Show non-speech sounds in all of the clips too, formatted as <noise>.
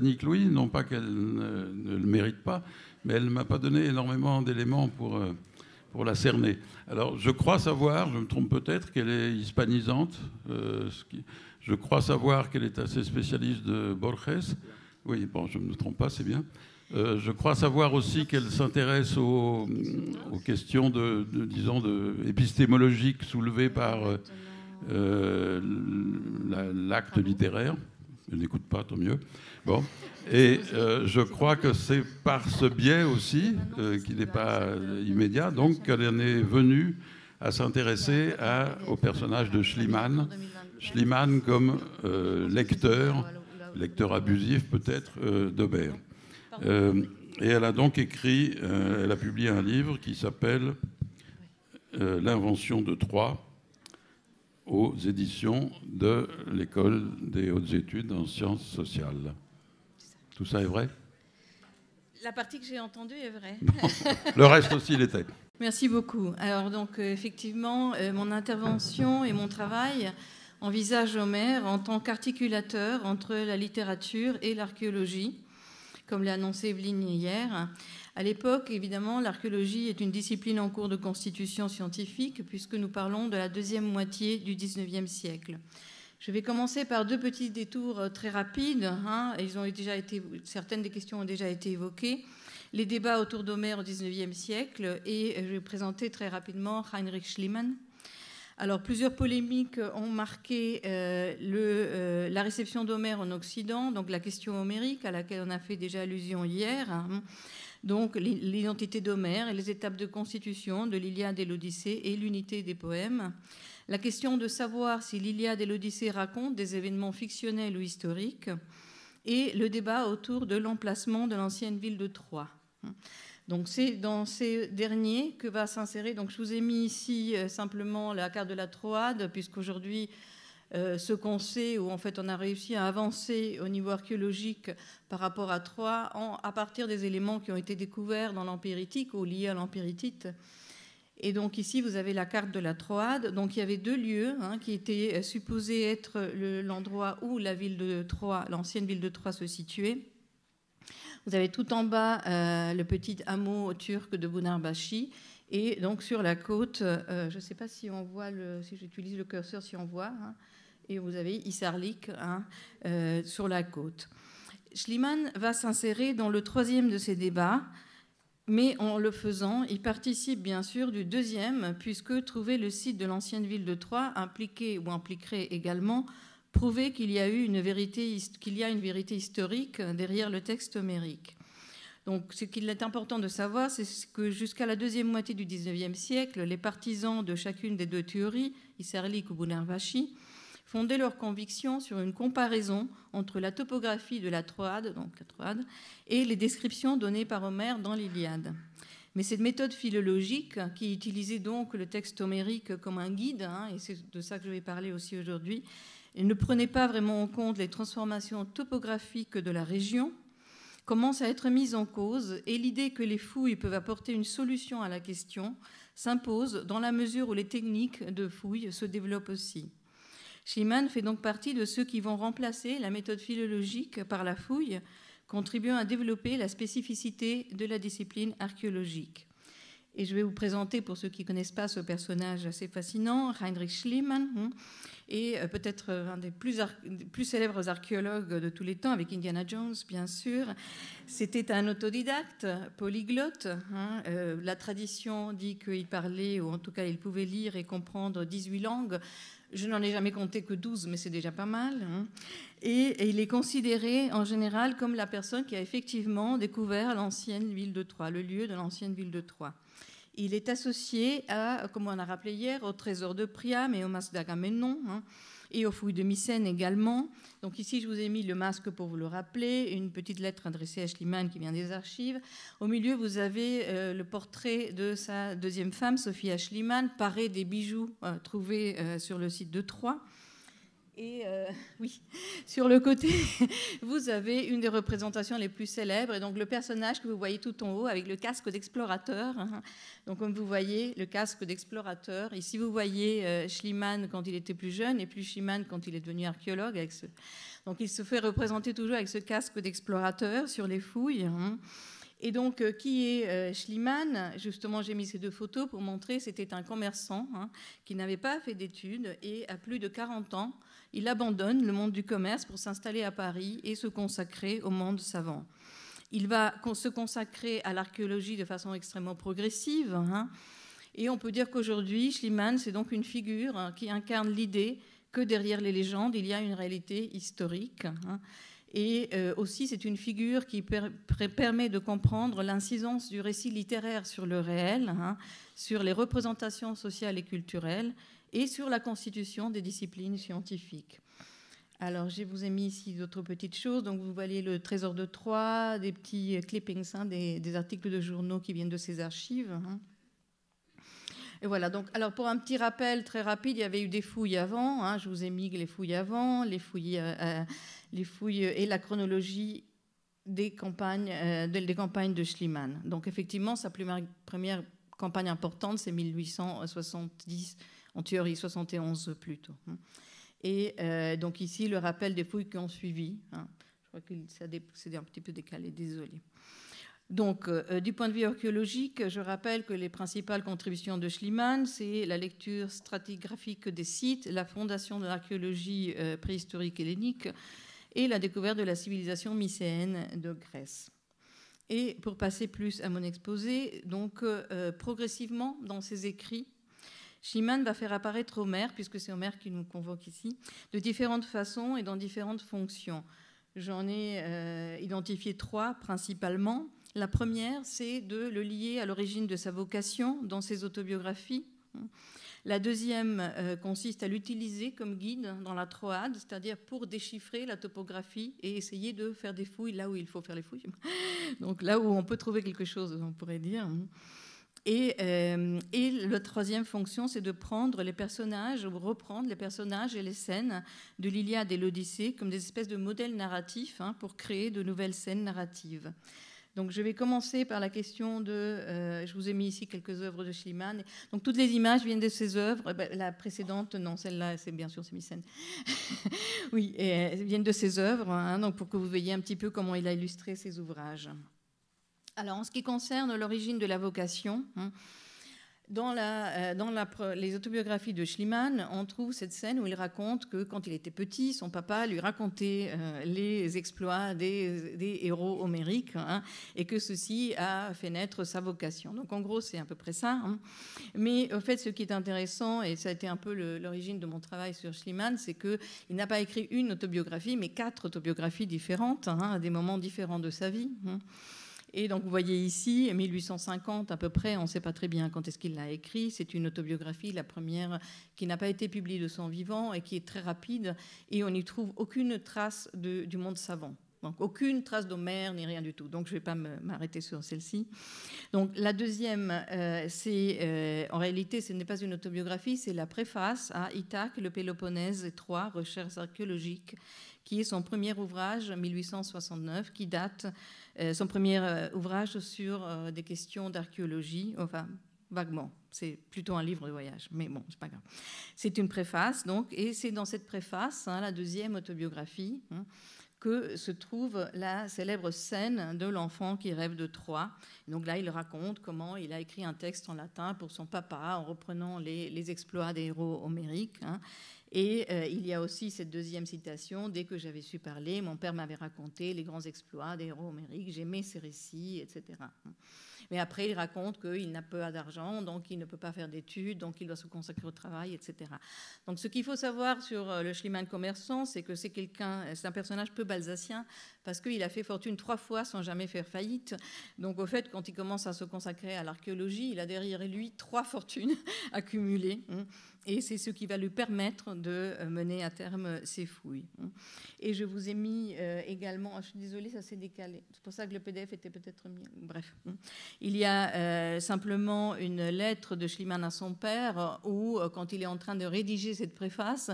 Nic Louis, non pas qu'elle ne, le mérite pas, mais elle ne m'a pas donné énormément d'éléments pour, euh, pour la cerner. Alors, je crois savoir, je me trompe peut-être, qu'elle est hispanisante. Euh, je crois savoir qu'elle est assez spécialiste de Borges. Oui, bon, je ne me trompe pas, c'est bien. Euh, je crois savoir aussi qu'elle s'intéresse aux, questions de, disons, de, épistémologiques soulevées par l'acte littéraire. Je n'écoute pas, tant mieux. Bon. Et euh, je crois que c'est par ce biais aussi, euh, qui n'est pas euh, immédiat, donc qu'elle en est venue à s'intéresser au personnage de Schliemann. Schliemann comme lecteur, lecteur abusif peut-être, d'Aubert. et elle a donc écrit, elle a publié un livre qui s'appelle L'invention de Troie aux éditions de l'École des hautes études en sciences sociales. Tout ça est vrai La partie que j'ai entendue est vraie. <laughs> Le reste aussi l'était. Merci beaucoup. Alors donc euh, effectivement, euh, mon intervention et mon travail envisagent Homer en tant qu'articulateur entre la littérature et l'archéologie, comme l'a annoncé Evelyne hier. À l'époque, évidemment, l'archéologie est une discipline en cours de constitution scientifique, puisque nous parlons de la deuxième moitié du XIXe siècle. Je vais commencer par deux petits détours euh, très rapides. Hein. ils ont déjà été, certaines des questions ont déjà été évoquées. Les débats autour d'Homère au XIXe siècle et euh, je vais présenter très rapidement Heinrich Schliemann. Alors, plusieurs polémiques ont marqué euh, le, la réception d'Homère en Occident, donc la question homérique à laquelle on a fait déjà allusion hier, hein. donc l'identité d'Homère et les étapes de constitution de l'Iliade et l'Odyssée et l'unité des poèmes. La question de savoir si l'Iliade et l'Odyssée racontent des événements fictionnels ou historiques. Et le débat autour de l'emplacement de l'ancienne ville de Troie. Donc c'est dans ces derniers que va s'insérer. Donc je vous ai mis ici euh, simplement la carte de la Troade, puisqu'aujourd'hui euh, ce qu'on sait, ou en fait on a réussi à avancer au niveau archéologique par rapport à Troie, à partir des éléments qui ont été découverts dans l'empiritique ou liés à l'empiritique et donc ici, vous avez la carte de la Troade. Donc il y avait deux lieux hein, qui étaient euh, supposés être l'endroit où la ville de Troie, l'ancienne ville de Troie, se situait. Vous avez tout en bas euh, le petit hameau turc de Bounarbashi. Et donc sur la côte, euh, je ne sais pas si on voit, le, si j'utilise le curseur, si on voit. Hein, et vous avez Isarlik hein, sur la côte. Schliemann va s'insérer dans le troisième de ces débats, mais en le faisant, il participe bien sûr du deuxième, puisque trouver le site de l'ancienne ville de Troyes impliquait ou impliquerait également prouver qu'il y a une vérité, y a une vérité historique derrière le texte homérique. Donc, ce qu'il est important de savoir, c'est que jusqu'à la deuxième moitié du XIXe siècle, les partisans de chacune des deux théories, Isserlik ou fonder leur convictions sur une comparaison entre la topographie de la Troade, et les descriptions données par Homère dans l'Iliade. Mais cette méthode philologique, qui utilisait donc le texte homérique comme un guide, hein, et c'est de ça que je vais parler aussi aujourd'hui, ne prenait pas vraiment en compte les transformations topographiques de la région, commence à être mise en cause et l'idée que les fouilles peuvent apporter une solution à la question s'impose dans la mesure où les techniques de fouilles se développent aussi. Schliemann fait donc partie de ceux qui vont remplacer la méthode philologique par la fouille, contribuant à développer la spécificité de la discipline archéologique. Et je vais vous présenter, pour ceux qui ne connaissent pas ce personnage assez fascinant, Heinrich Schliemann, hein, et euh, peut-être euh, un des plus, célèbres archéologues de tous les temps, avec Indiana Jones, bien sûr. C'était un autodidacte, polyglotte. Hein, euh, la tradition dit qu'il parlait, ou en tout cas il pouvait lire et comprendre 18 langues, je n'en ai jamais compté que 12, mais c'est déjà pas mal. Hein. Et, et, il est considéré en général comme la personne qui a effectivement découvert l'ancienne ville de Troyes, le lieu de l'ancienne ville de Troyes. Il est associé, à, comme on a rappelé hier, au trésor de Priam et au masque d'Agamemnon, hein, et aux fouilles de Mycène également. Donc ici, je vous ai mis le masque pour vous le rappeler, une petite lettre adressée à Schliemann qui vient des archives. Au milieu, vous avez euh, le portrait de sa deuxième femme, Sophia Schliemann, parée des bijoux euh, trouvés euh, sur le site de Troyes. Et euh, <laughs> oui, sur le côté, <laughs> vous avez une des représentations les plus célèbres, et donc le personnage que vous voyez tout en haut avec le casque d'explorateur. Hein. Donc comme vous voyez, le casque d'explorateur. Ici, vous voyez euh, Schliemann quand il était plus jeune, et plus Schliemann quand il est devenu archéologue. Avec Donc il se fait représenter toujours avec ce casque d'explorateur sur les fouilles. Hein. Et donc, euh, qui est Schliemann Justement, j'ai mis ces deux photos pour montrer, c'était un commerçant hein, qui n'avait pas fait d'études et à plus de 40 ans, il abandonne le monde du commerce pour s'installer à Paris et se consacrer au monde savant. Il va se consacrer à l'archéologie de façon extrêmement progressive. Hein. Et on peut dire qu'aujourd'hui, Schliemann, c'est donc une figure hein, qui incarne l'idée que derrière les légendes, il y a une réalité historique. Hein. Et euh, aussi, c'est une figure qui permet de comprendre l'incidence du récit littéraire sur le réel, sur les représentations sociales et culturelles, et sur la constitution des disciplines scientifiques. Alors, je vous ai mis ici d'autres petites choses. Donc, vous voyez le Trésor de Troyes, des petits clippings, hein, des, des, articles de journaux qui viennent de ces archives. Hein. Et voilà, donc, alors pour un petit rappel très rapide, il y avait eu des fouilles avant, hein. je vous ai mis les fouilles avant, les fouilles, euh, euh, les fouilles et la chronologie des campagnes, euh, des campagnes de Schliemann. Donc effectivement, sa première campagne importante, c'est 1870 en théorie 71 plutôt. Hein. Et euh, donc ici, le rappel des fouilles qui ont suivi. Hein. Je crois que c'est un petit peu décalé, désolé. Donc, euh, euh, du point de vue archéologique, je rappelle que les principales contributions de Schliemann, c'est la lecture stratigraphique des sites, la fondation de l'archéologie préhistorique hellénique et la découverte de la civilisation mycéenne de Grèce. Et pour passer plus à mon exposé, donc progressivement dans ses écrits, Schiman va faire apparaître Homer, puisque c'est Homer qui nous convoque ici, de différentes façons et dans différentes fonctions. J'en ai euh, identifié trois principalement. La première, c'est de le lier à l'origine de sa vocation dans ses autobiographies. La deuxième euh, consiste à l'utiliser comme guide dans la Troade, c'est-à-dire pour déchiffrer la topographie et essayer de faire des fouilles là où il faut faire les fouilles. <laughs> Donc là où on peut trouver quelque chose, on pourrait dire. Euh, et, la troisième fonction, c'est de prendre les personnages, ou reprendre les personnages et les scènes de l'Iliade et l'Odyssée comme des espèces de modèles narratifs hein, pour créer de nouvelles scènes narratives. Donc je vais commencer par la question de, euh, je vous ai mis ici quelques œuvres de Schliemann. Donc toutes les images viennent de ses œuvres. Eh ben, la précédente, non, celle-là, c'est bien sûr semi-scène <laughs> oui, et, euh, elles viennent de ses œuvres, hein, donc pour que vous voyez un petit peu comment il a illustré ses ouvrages. Alors, en ce qui concerne l'origine de la vocation, hein, dans, euh, les autobiographies de Schliemann, on trouve cette scène où il raconte que quand il était petit, son papa lui racontait euh, les exploits des, héros homériques hein, et que ceci a fait naître sa vocation. Donc en gros, c'est à peu près ça. Hein. Mais en fait, ce qui est intéressant, et ça a été un peu l'origine de mon travail sur Schliemann, c'est qu'il n'a pas écrit une autobiographie, mais quatre autobiographies différentes, à des moments différents de sa vie. Et donc vous voyez ici, 1850 à peu près, on ne sait pas très bien quand est-ce qu'il l'a écrit. C'est une autobiographie, la première qui n'a pas été publiée de son vivant et qui est très rapide. Et on n'y trouve aucune trace du monde savant. Donc aucune trace d'Homère ni rien du tout. Donc je ne vais pas m'arrêter sur celle-ci. Donc la deuxième, euh, c'est euh, en réalité ce n'est pas une autobiographie, c'est la préface à Ithaque, le Péloponnèse et trois recherches archéologiques qui est son premier ouvrage, 1869, qui date, euh, son premier euh, ouvrage sur euh, des questions d'archéologie, enfin, vaguement. C'est plutôt un livre de voyage, mais bon, c'est pas grave. C'est une préface, donc, et c'est dans cette préface, hein, la deuxième autobiographie, hein, que se trouve la célèbre scène de l'enfant qui rêve de Troie. Donc là, il raconte comment il a écrit un texte en latin pour son papa en reprenant les, exploits des héros homériques. Hein, et euh, il y a aussi cette deuxième citation, dès que j'avais su parler, mon père m'avait raconté les grands exploits des héros homériques, j'aimais ces récits, etc. Mais après, il raconte qu'il n'a pas d'argent, donc il ne peut pas faire d'études, donc il doit se consacrer au travail, etc. Donc ce qu'il faut savoir sur euh, le Schliemann commerçant, c'est que c'est quelqu'un, euh, c'est un personnage peu balsacien, parce qu'il a fait fortune trois fois sans jamais faire faillite. Donc au fait, quand il commence à se consacrer à l'archéologie, il a derrière lui trois fortunes <laughs> accumulées. Hein et c'est ce qui va lui permettre de euh, mener à terme ses fouilles. Hein. Et je vous ai mis euh, également, ah, je suis désolée, ça s'est décalé, c'est pour ça que le PDF était peut-être mieux. Bref, hein. il y a euh, simplement une lettre de Schliemann à son père où, quand il est en train de rédiger cette préface,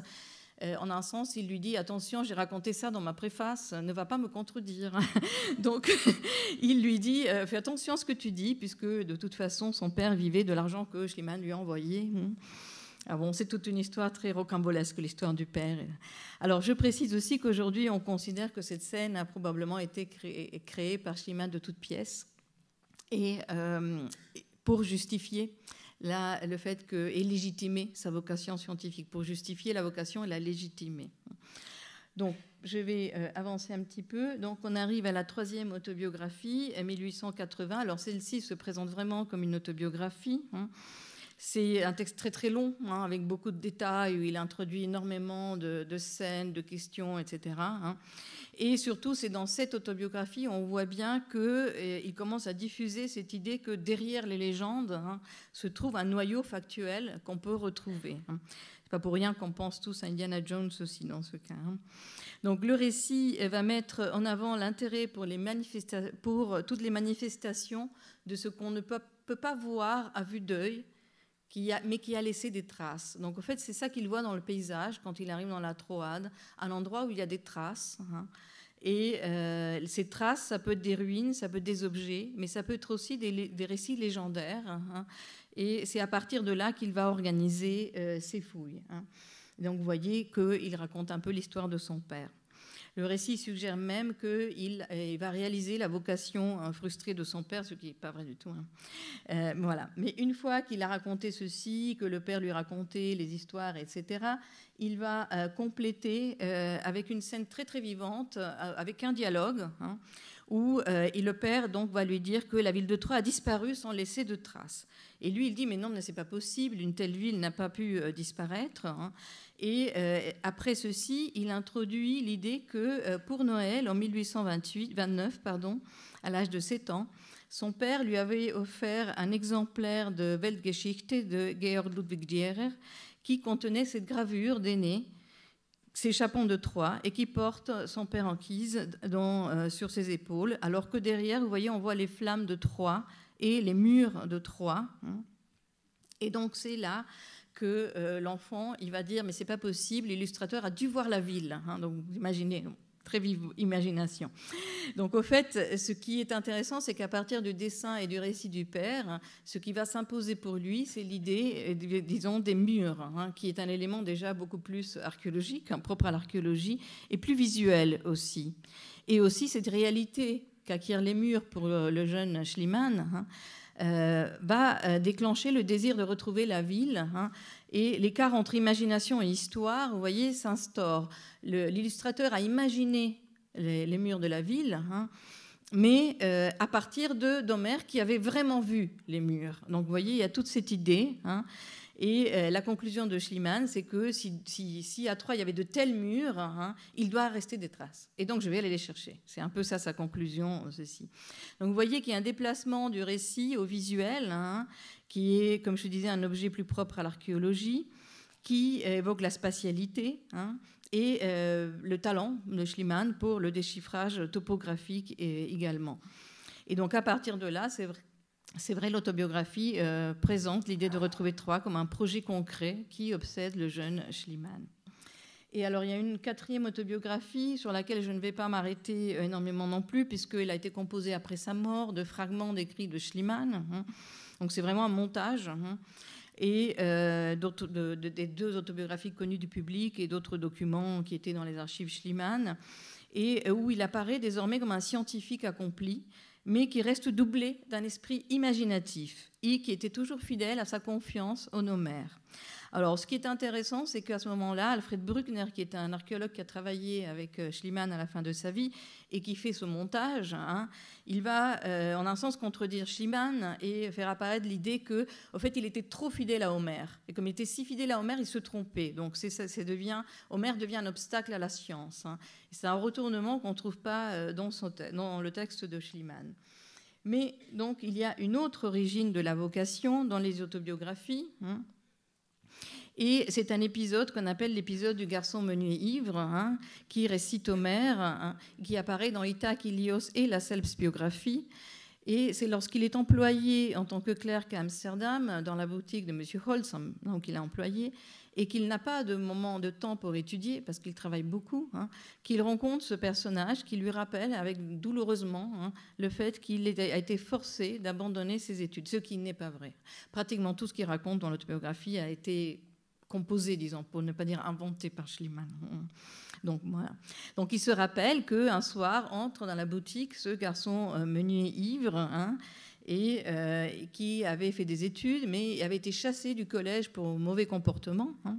en un sens, il lui dit attention, j'ai raconté ça dans ma préface, ne va pas me contredire. <laughs> Donc, <laughs> il lui dit fais attention à ce que tu dis, puisque de toute façon, son père vivait de l'argent que Schliemann lui a envoyé. Hein. Ah c'est toute une histoire très rocambolesque, l'histoire du père. Alors, je précise aussi qu'aujourd'hui, on considère que cette scène a probablement été créée, par Schliemann de toutes pièces, et euh, pour justifier le fait que et légitimer sa vocation scientifique, pour justifier la vocation et la légitimer. Donc, je vais euh, avancer un petit peu. Donc, on arrive à la troisième autobiographie, 1880. Alors, celle-ci se présente vraiment comme une autobiographie. Hein. C'est un texte très très long, hein, avec beaucoup de détails, où il introduit énormément de, scènes, de questions, etc. Hein. Et surtout, c'est dans cette autobiographie, on voit bien qu'il euh, commence à diffuser cette idée que derrière les légendes hein, se trouve un noyau factuel qu'on peut retrouver. C'est pas pour rien qu'on pense tous à Indiana Jones aussi dans ce cas. Donc le récit va mettre en avant l'intérêt pour, toutes les manifestations de ce qu'on ne peut pas voir à vue d'œil, mais qui a laissé des traces. Donc en fait, c'est ça qu'il voit dans le paysage quand il arrive dans la Troade, à l'endroit où il y a des traces. Hein. Et euh, ces traces, ça peut être des ruines, ça peut être des objets, mais ça peut être aussi des, récits légendaires. Hein. Et c'est à partir de là qu'il va organiser euh, ses fouilles. Hein. Donc vous voyez qu'il raconte un peu l'histoire de son père. Le récit suggère même qu'il euh, va réaliser la vocation hein, frustrée de son père, ce qui n'est pas vrai du tout. Hein. Euh, voilà. Mais une fois qu'il a raconté ceci, que le père lui racontait les histoires, etc., il va euh, compléter avec une scène très très vivante, avec un dialogue. Hein, où euh, le père donc va lui dire que la ville de Troie a disparu sans laisser de traces. Et lui, il dit mais non, mais c'est pas possible, une telle ville n'a pas pu euh, disparaître. Hein. Et euh, après ceci, il introduit l'idée que pour Noël en 1828, 29, pardon, à l'âge de 7 ans, son père lui avait offert un exemplaire de Weltgeschichte de Georg Ludwig Dierer qui contenait cette gravure d'aîné chapons de Troie et qui porte son père en quise euh, sur ses épaules, alors que derrière, vous voyez, on voit les flammes de Troie et les murs de Troie. Hein. Et donc c'est là que euh, l'enfant, il va dire, mais c'est pas possible, l'illustrateur a dû voir la ville. Hein. donc vous imaginez, très vive imagination. Donc au fait, ce qui est intéressant, c'est qu'à partir du dessin et du récit du père, ce qui va s'imposer pour lui, c'est l'idée, euh, disons, des murs, hein, qui est un élément déjà beaucoup plus archéologique, hein, propre à l'archéologie, et plus visuel aussi. Et aussi cette réalité qu'acquièrent les murs pour le jeune Schliemann. Hein, euh, va euh, déclencher le désir de retrouver la ville. Hein, et l'écart entre imagination et histoire, vous voyez, s'instaure. L'illustrateur a imaginé les, murs de la ville. Hein, mais euh, à partir de d'Homère qui avait vraiment vu les murs. Donc vous voyez, il y a toute cette idée. Hein, et euh, la conclusion de Schliemann, c'est que si, à Troyes il y avait de tels murs, hein, il doit rester des traces. Et donc je vais aller les chercher. C'est un peu ça sa conclusion, euh, ceci. Donc vous voyez qu'il y a un déplacement du récit au visuel, hein, qui est, comme je disais, un objet plus propre à l'archéologie, qui euh, évoque la spatialité. Hein, et le talent de Schliemann pour le déchiffrage topographique et également. Et donc à partir de là, c'est c'est vrai, l'autobiographie euh, présente l'idée de retrouver Troyes comme un projet concret qui obsède le jeune Schliemann. Et alors, il y a une quatrième autobiographie sur laquelle je ne vais pas m'arrêter euh, énormément non plus, puisqu'elle a été composée après sa mort de fragments d'écrits de Schliemann. Hein. Donc, c'est vraiment un montage. Hein. Et euh, des deux autobiographies connues du public et d'autres documents qui étaient dans les archives Schliemann, et où il apparaît désormais comme un scientifique accompli mais qui reste doublé d'un esprit imaginatif et qui était toujours fidèle à sa confiance en Homère. Alors, ce qui est intéressant, c'est qu'à ce moment-là, Alfred Bruckner, qui est un archéologue qui a travaillé avec euh, Schliemann à la fin de sa vie et qui fait ce montage, hein, il va, euh, en un sens, contredire Schliemann et faire apparaître l'idée que, au fait, il était trop fidèle à Homer Et comme il était si fidèle à Homer il se trompait. Donc, c'est, ça, devient, devient un obstacle à la science. Hein. C'est un retournement qu'on ne trouve pas euh, dans, son, le texte de Schliemann. Mais donc, il y a une autre origine de la vocation dans les autobiographies. Hein. Et c'est un épisode qu'on appelle l'épisode du garçon menu ivre, hein, qui récite Homer, hein, qui apparaît dans Itak, Ilios et la Selbstbiographie. biographie. Et c'est lorsqu'il est employé en tant que clerc à Amsterdam, dans la boutique de M. Holtz, hein, donc il est employé, et qu'il n'a pas de moment de temps pour étudier, parce qu'il travaille beaucoup, qu'il rencontre ce personnage qui lui rappelle avec douloureusement le fait qu'il a été forcé d'abandonner ses études, ce qui n'est pas vrai. Pratiquement tout ce qu'il raconte dans l'autobiographie a été composé, disons, pour ne pas dire inventé par Schliemann. Donc, voilà. Donc il se rappelle qu'un soir entre dans la boutique ce garçon euh, meunier ivre, hein, et euh, qui avait fait des études, mais avait été chassé du collège pour mauvais comportement. Hein.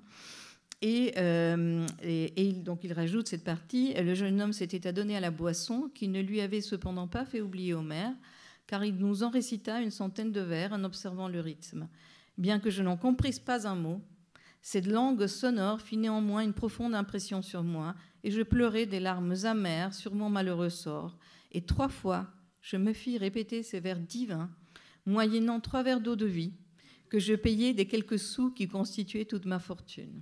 Et, euh, donc il rajoute cette partie, le jeune homme s'était adonné à la boisson, qui ne lui avait cependant pas fait oublier Homer car il nous en récita une centaine de vers en observant le rythme. Bien que je n'en comprisse pas un mot, cette langue sonore fit néanmoins une profonde impression sur moi, et je pleurai des larmes amères sur mon malheureux sort. Et trois fois, je me fis répéter ces vers divins, moyennant trois verres d'eau de vie, que je payais des quelques sous qui constituaient toute ma fortune.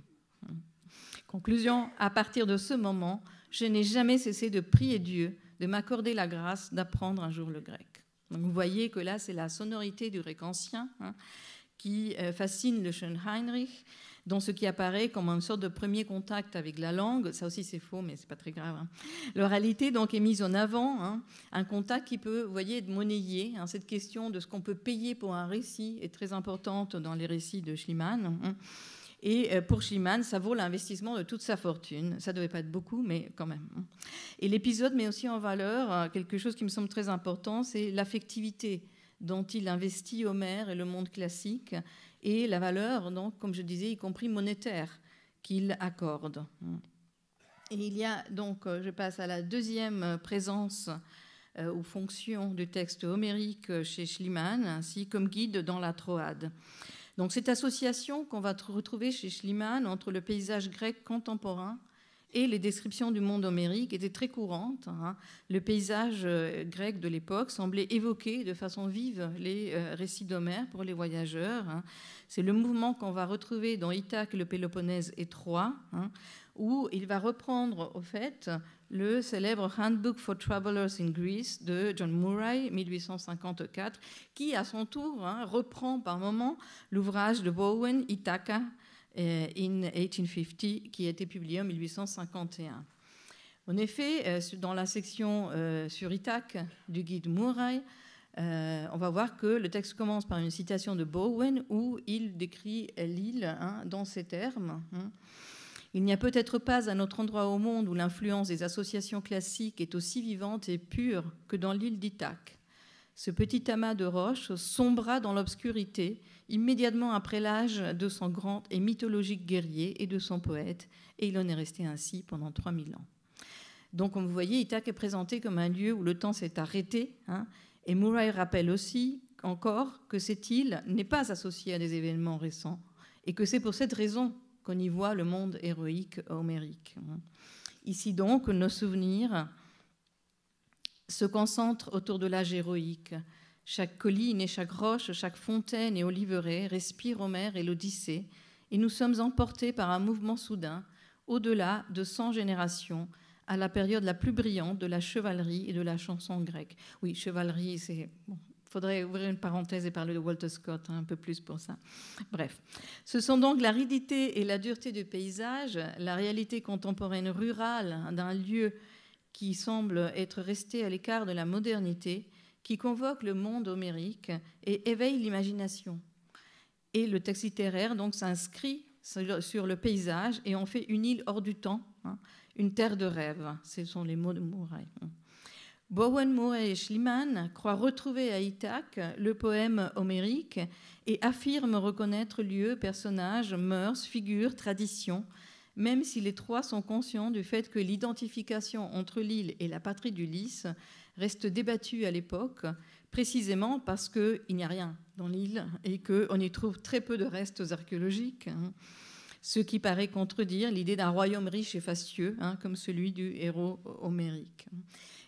Conclusion, à partir de ce moment, je n'ai jamais cessé de prier Dieu de m'accorder la grâce d'apprendre un jour le grec. vous voyez que là, c'est la sonorité du grec ancien hein, qui euh, fascine le Heinrich dans ce qui apparaît comme une sorte de premier contact avec la langue. Ça aussi, c'est faux, mais c'est pas très grave. Hein. L'oralité donc est mise en avant, hein. un contact qui peut, vous voyez, être monnayé. Hein. cette question de ce qu'on peut payer pour un récit est très importante dans les récits de Schliemann. Et euh, pour Schliemann, ça vaut l'investissement de toute sa fortune. Ça ne devait pas être beaucoup, mais quand même. Et l'épisode met aussi en valeur euh, quelque chose qui me semble très important, c'est l'affectivité dont il investit Homère et le monde classique, et la valeur, donc, comme je disais, y compris monétaire, qu'il accorde. Et il y a donc, euh, je passe à la deuxième euh, présence ou euh, fonction du texte homérique chez Schliemann, ainsi comme guide dans la Troade. Donc cette association qu'on va retrouver chez Schliemann entre le paysage grec contemporain et les descriptions du monde homérique étaient très courantes. Hein. Le paysage euh, grec de l'époque semblait évoquer de façon vive les euh, récits d'Homère pour les voyageurs. Hein. C'est le mouvement qu'on va retrouver dans Ithaque, le Péloponnèse et Troie, hein, où il va reprendre au fait le célèbre Handbook for Travelers in Greece de John Murray, 1854, qui à son tour reprend par moments l'ouvrage de Bowen, Ithaca, euh, in 1850, qui a été publié en 1851. En effet, euh, dans la section euh, sur Itac du guide Murray, on va voir que le texte commence par une citation de Bowen où il décrit l'île hein, dans ces termes. Hein. Il n'y a peut-être pas un autre endroit au monde où l'influence des associations classiques est aussi vivante et pure que dans l'île d'Ithaque. Ce petit amas de roches sombra dans l'obscurité immédiatement après l'âge de son grand et mythologique guerrier et de son poète, et il en est resté ainsi pendant 3000 ans. Donc, comme vous voyez, Ithaque est présenté comme un lieu où le temps s'est arrêté, hein. et Murray rappelle aussi encore que cette île n'est pas associée à des événements récents, et que c'est pour cette raison qu'on y voit le monde héroïque homérique. Hein. Ici donc, nos souvenirs se concentrent autour de l'âge héroïque. Chaque colline et chaque roche, chaque fontaine et oliveraie respire Homère et l'Odyssée, et nous sommes emportés par un mouvement soudain, au-delà de 100 générations, à la période la plus brillante de la chevalerie et de la chanson grecque. Oui, chevalerie, c'est bon faudrait ouvrir une parenthèse et parler de Walter Scott hein, un peu plus pour ça. Bref, ce sont donc l'aridité et la dureté du paysage, la réalité contemporaine rurale d'un lieu qui semble être resté à l'écart de la modernité, qui convoque le monde homérique et éveille l'imagination. Et le texte littéraire donc s'inscrit sur le paysage et en fait une île hors du temps, hein, une terre de rêve. Ce sont les mots de Mouraï. Bowen Murray et Schliemann croient retrouver à Ithaque le poème homérique et affirment reconnaître lieux, personnages, mœurs, figures, traditions, même si les trois sont conscients du fait que l'identification entre l'île et la patrie du lys reste débattue à l'époque, précisément parce qu'il n'y a rien dans l'île et qu'on y trouve très peu de restes archéologiques. Hein ce qui paraît contredire l'idée d'un royaume riche et fastueux, hein, comme celui du héros homérique.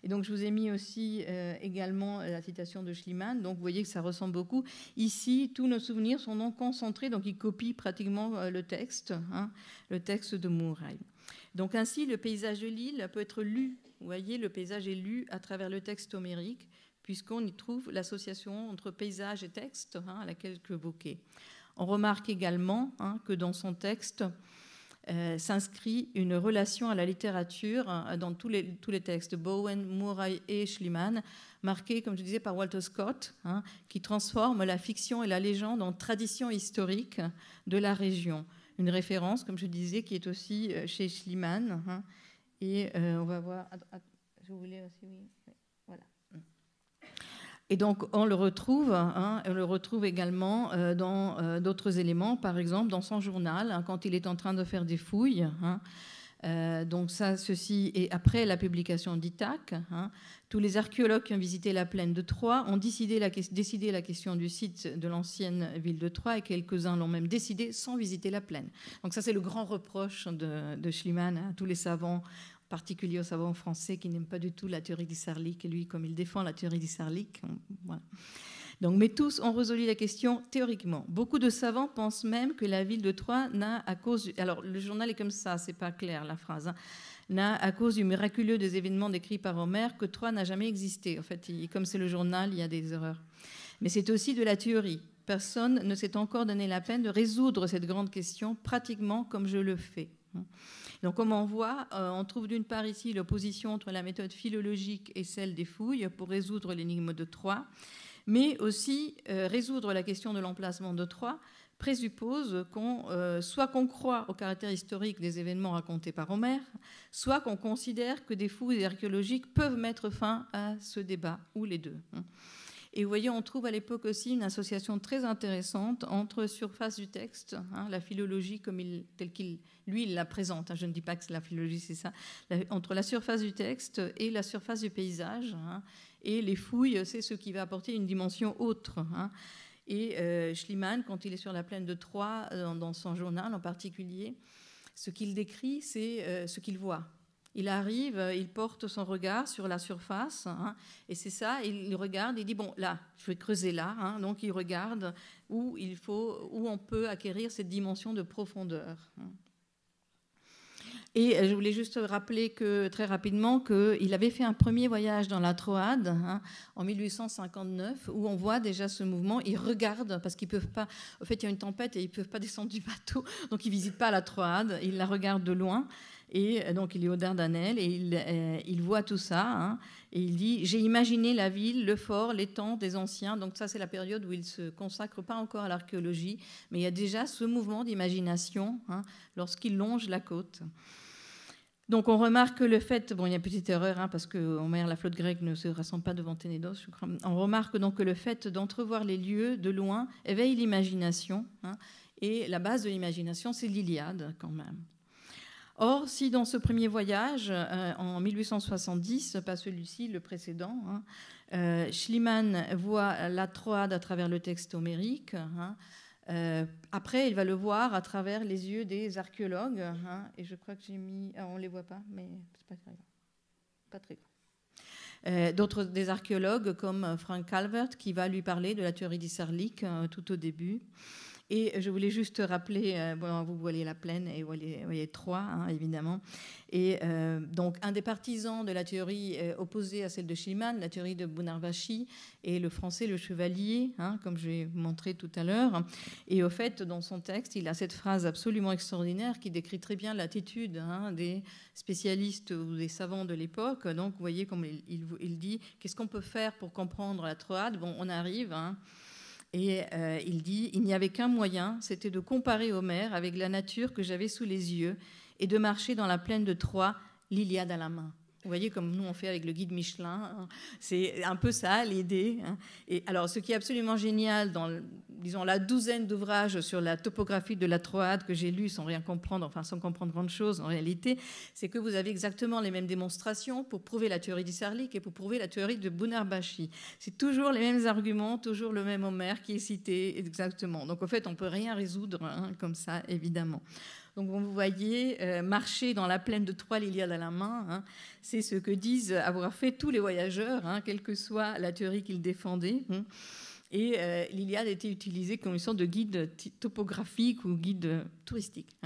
Et donc je vous ai mis aussi euh, également la citation de Schliemann, donc vous voyez que ça ressemble beaucoup. Ici, tous nos souvenirs sont donc concentrés, donc ils copient pratiquement euh, le texte, hein, le texte de Mouraï. Donc ainsi, le paysage de l'île peut être lu, vous voyez, le paysage est lu à travers le texte homérique, puisqu'on y trouve l'association entre paysage et texte hein, à laquelle je on remarque également hein, que dans son texte euh, s'inscrit une relation à la littérature euh, dans tous les, tous les textes, Bowen, Murray et Schliemann, marquée, comme je disais, par Walter Scott, hein, qui transforme la fiction et la légende en tradition historique de la région. Une référence, comme je disais, qui est aussi euh, chez Schliemann. Hein. et on va voir. Ah, ah, je voulais et donc on le retrouve, hein, on le retrouve également euh, dans euh, d'autres éléments, par exemple dans son journal, hein, quand il est en train de faire des fouilles. Hein, euh, donc ça, ceci est après la publication d'Itac. tous les archéologues qui ont visité la plaine de Troie ont décidé la, la question du site de l'ancienne ville de Troyes, et quelques-uns l'ont même décidé sans visiter la plaine. Donc ça, c'est le grand reproche de, de Schliemann à tous les savants particulier aux savants français qui n'aiment pas du tout la théorie d'Isarlik. Et lui, comme il défend la théorie d'Isarlik, voilà. Donc, mais tous ont résolu la question théoriquement. Beaucoup de savants pensent même que la ville de Troyes n'a, à cause. Du, alors, le journal est comme ça, c'est pas clair la phrase. Hein. n'a, à cause du miraculeux des événements décrits par Homère, que Troyes n'a jamais existé. En fait, comme c'est le journal, il y a des erreurs. Mais c'est aussi de la théorie. Personne ne s'est encore donné la peine de résoudre cette grande question pratiquement comme je le fais. Hein. Donc, comme on voit, euh, on trouve d'une part ici l'opposition entre la méthode philologique et celle des fouilles pour résoudre l'énigme de Troyes, mais aussi euh, résoudre la question de l'emplacement de Troyes présuppose euh, soit qu'on croit au caractère historique des événements racontés par Homère, soit qu'on considère que des fouilles archéologiques peuvent mettre fin à ce débat, ou les deux. Hein. Et vous voyez, on trouve à l'époque aussi une association très intéressante entre surface du texte, hein, la philologie comme telle qu'il, lui, la présente, hein. je ne dis pas que la philologie c'est ça, entre la surface du texte et la surface du paysage. Hein. et les fouilles, c'est ce qui va apporter une dimension autre. Et euh, Schliemann, quand il est sur la plaine de Troyes, euh, dans, son journal en particulier, ce qu'il décrit, c'est euh, ce qu'il voit. Il arrive, euh, il porte son regard sur la surface, hein, et c'est ça, il regarde, il dit, bon, là, je vais creuser là, hein, donc il regarde où, il faut, où on peut acquérir cette dimension de profondeur. Hein. Et euh, je voulais juste rappeler que très rapidement qu'il avait fait un premier voyage dans la Troade en 1859 où on voit déjà ce mouvement. il regarde parce qu'ils peuvent pas. En fait, il y a une tempête et ils peuvent pas <laughs> descendre du bateau, donc ils visite pas la Troade. il la regarde de loin. Et euh, donc il est au Dardanelles et euh, il, voit tout ça. Hein, et il dit J'ai imaginé la ville, le fort, les temps des anciens. Donc ça, c'est la période où il se consacre pas encore à l'archéologie, mais il y a déjà ce mouvement d'imagination hein, lorsqu'il longe la côte. Donc on remarque le fait, bon il y a une petite erreur hein, parce que mer la flotte grecque ne se rassemble pas devant Ténédos, On remarque donc que le fait d'entrevoir les lieux de loin éveille l'imagination. et la base de l'imagination, c'est l'Iliade quand même. Or, si dans ce premier voyage, euh, en 1870, pas celui-ci, le précédent, hein, euh, Schliemann voit la Troade à travers le texte homérique, hein, euh, après, il va le voir à travers les yeux des archéologues, hein, et je crois que j'ai mis... Ah, on ne les voit pas, mais c'est pas Pas très grave. D'autres des archéologues comme Frank Calvert qui va lui parler de la théorie d'Isserlik tout au début. Et je voulais juste rappeler, euh, bon, vous voyez la plaine et vous voyez, Troyes, hein, évidemment. Et euh, donc, un des partisans de la théorie euh, opposée à celle de Schliemann, la théorie de Bonarvachi, est le français Le Chevalier, hein, comme vous montré tout à l'heure. Et au fait, dans son texte, il a cette phrase absolument extraordinaire qui décrit très bien l'attitude hein, des spécialistes ou des savants de l'époque. Donc, vous voyez comme il, il dit, qu'est-ce qu'on peut faire pour comprendre la Troade Bon, on arrive. Hein. Et euh, il dit, il n'y avait qu'un moyen, c'était de comparer Homère avec la nature que j'avais sous les yeux et de marcher dans la plaine de Troie, l'Iliade à la main. Vous voyez comme nous on fait avec le guide Michelin, hein. c'est un peu ça l'idée. Hein. Et alors ce qui est absolument génial dans disons la douzaine d'ouvrages sur la topographie de la Troade que j'ai lu sans rien comprendre, enfin sans comprendre grand chose en réalité, c'est que vous avez exactement les mêmes démonstrations pour prouver la théorie d'Isarlik et pour prouver la théorie de Bunar-Bashi. C'est toujours les mêmes arguments, toujours le même Homère qui est cité exactement. Donc en fait on peut rien résoudre hein, comme ça évidemment. Donc vous voyez, euh, marcher dans la plaine de Troie, l'Iliade à la main, hein. c'est ce que disent avoir fait tous les voyageurs, hein, quelle que soit la théorie qu'ils défendaient. Hein. Et l'Iliade euh, était utilisée comme une sorte de guide topographique ou guide euh, touristique.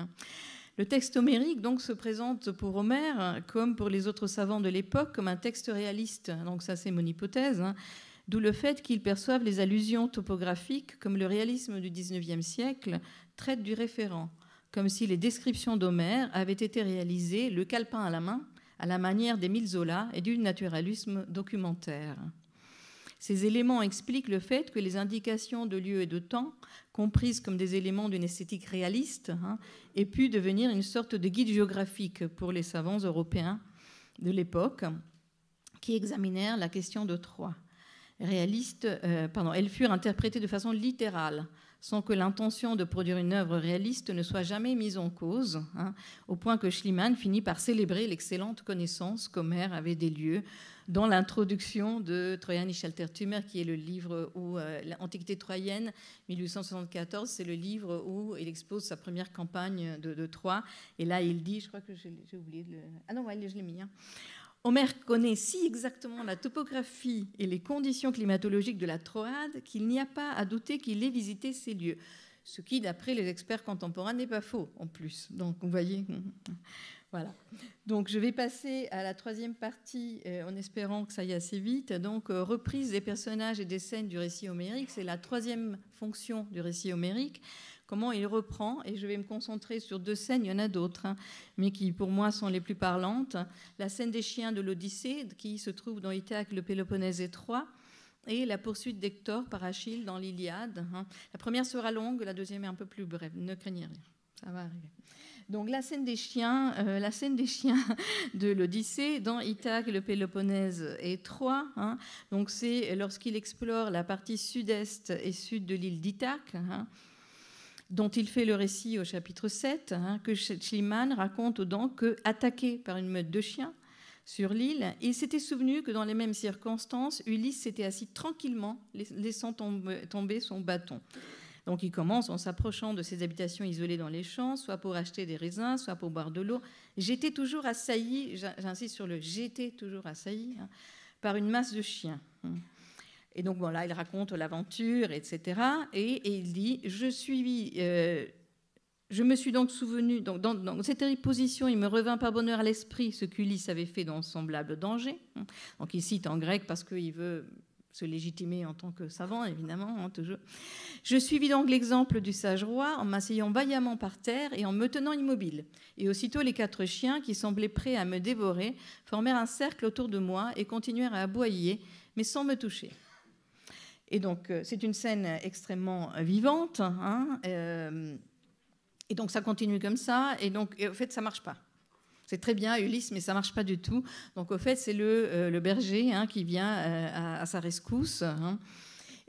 Le texte homérique donc se présente pour Homère, comme pour les autres savants de l'époque, comme un texte réaliste. Donc ça, c'est mon hypothèse. D'où le fait qu'ils perçoivent les allusions topographiques comme le réalisme du XIXe siècle traite du référent comme si les descriptions d'Homère avaient été réalisées le calepin à la main, à la manière d'Émile Zola et du naturalisme documentaire. Ces éléments expliquent le fait que les indications de lieu et de temps, comprises comme des éléments d'une esthétique réaliste, hein, aient pu devenir une sorte de guide géographique pour les savants européens de l'époque qui examinèrent la question de Troie. Euh, elles furent interprétées de façon littérale, sans que l'intention de produire une œuvre réaliste ne soit jamais mise en cause, hein, au point que Schliemann finit par célébrer l'excellente connaissance qu'Homère avait des lieux dans l'introduction de Troyen et qui est le livre où euh, l'Antiquité troyenne, 1874, c'est le livre où il expose sa première campagne de, Troie. Et là, il dit, je crois que j'ai oublié Ah non, je l'ai mis. Hein. Homer connaît si exactement la topographie et les conditions climatologiques de la Troade qu'il n'y a pas à douter qu'il ait visité ces lieux. Ce qui, d'après les experts contemporains, n'est pas faux en plus. Donc, vous voyez. <laughs> Voilà. Donc, je vais passer à la troisième partie euh, en espérant que ça aille assez vite. Donc, euh, reprise des personnages et des scènes du récit homérique. C'est la troisième fonction du récit homérique comment il reprend, et je vais me concentrer sur deux scènes, il y en a d'autres, hein, mais qui pour moi sont les plus parlantes, la scène des chiens de l'Odyssée, qui se trouve dans Ithaque, le Péloponnèse étroit, et la poursuite d'Hector par Achille dans l'Iliade. Hein. La première sera longue, la deuxième est un peu plus brève, ne craignez rien, ça va arriver. Donc la scène des chiens, euh, la scène des chiens <laughs> de l'Odyssée dans Ithaque, le Péloponnèse et hein. donc c'est lorsqu'il explore la partie sud-est et sud de l'île d'Ithaque dont il fait le récit au chapitre 7, hein, que Schliemann raconte donc que, attaqué par une meute de chiens sur l'île, il s'était souvenu que dans les mêmes circonstances, Ulysse s'était assis tranquillement, laissant tomber son bâton. Donc il commence en s'approchant de ses habitations isolées dans les champs, soit pour acheter des raisins, soit pour boire de l'eau. J'étais toujours assailli, j'insiste sur le j'étais toujours assailli, hein, par une masse de chiens. Et donc, bon, là, il raconte l'aventure, etc. Et, il dit euh, Je me suis donc souvenu, donc dans, cette position, il me revint par bonheur à l'esprit ce qu'Ulysse avait fait dans semblable danger. Donc il cite en grec parce qu'il veut se légitimer en tant que savant, évidemment, hein, toujours. Je suivis donc l'exemple du sage roi en m'asseyant vaillamment par terre et en me tenant immobile. Et aussitôt, les quatre chiens, qui semblaient prêts à me dévorer, formèrent un cercle autour de moi et continuèrent à aboyer, mais sans me toucher. Et donc, euh, c'est une scène extrêmement euh, vivante. Hein, euh, et donc, ça continue comme ça. Et donc, au fait, ça marche pas. C'est très bien Ulysse, mais ça marche pas du tout. Donc au fait, c'est le, berger hein, qui vient à, sa rescousse. Hein.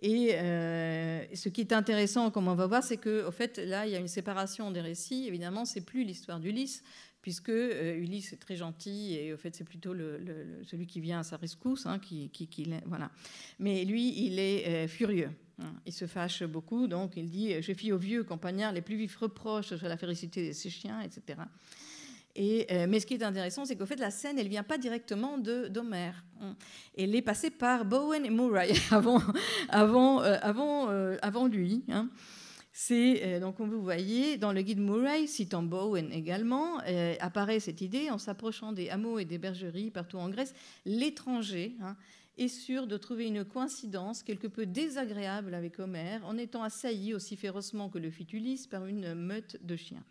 Et ce qui est intéressant, comme on va voir, c'est que au fait, là, il y a une séparation des récits. Évidemment, c'est plus l'histoire d'Ulysse, puisque euh, Ulysse est très gentil et au fait c'est plutôt le, celui qui vient à sa rescousse, hein, qui, voilà. Mais lui, il est euh, furieux. Hein. Il se fâche beaucoup, donc il dit euh, Je fis aux vieux campagnards les plus vifs reproches sur la félicité de ces chiens, etc. Et, mais ce qui est intéressant, c'est qu'au fait, la scène, elle vient pas directement de d'Homère. Hein. Elle est passée par Bowen et Murray <laughs> avant, avant, avant, avant lui. C'est euh, donc comme vous voyez dans le guide Murray, citant Bowen également, euh, apparaît cette idée en s'approchant des hameaux et des bergeries partout en Grèce, l'étranger est hein, sûr de trouver une coïncidence quelque peu désagréable avec Homère en étant assailli aussi férocement que le fit Ulysse par une meute de chiens.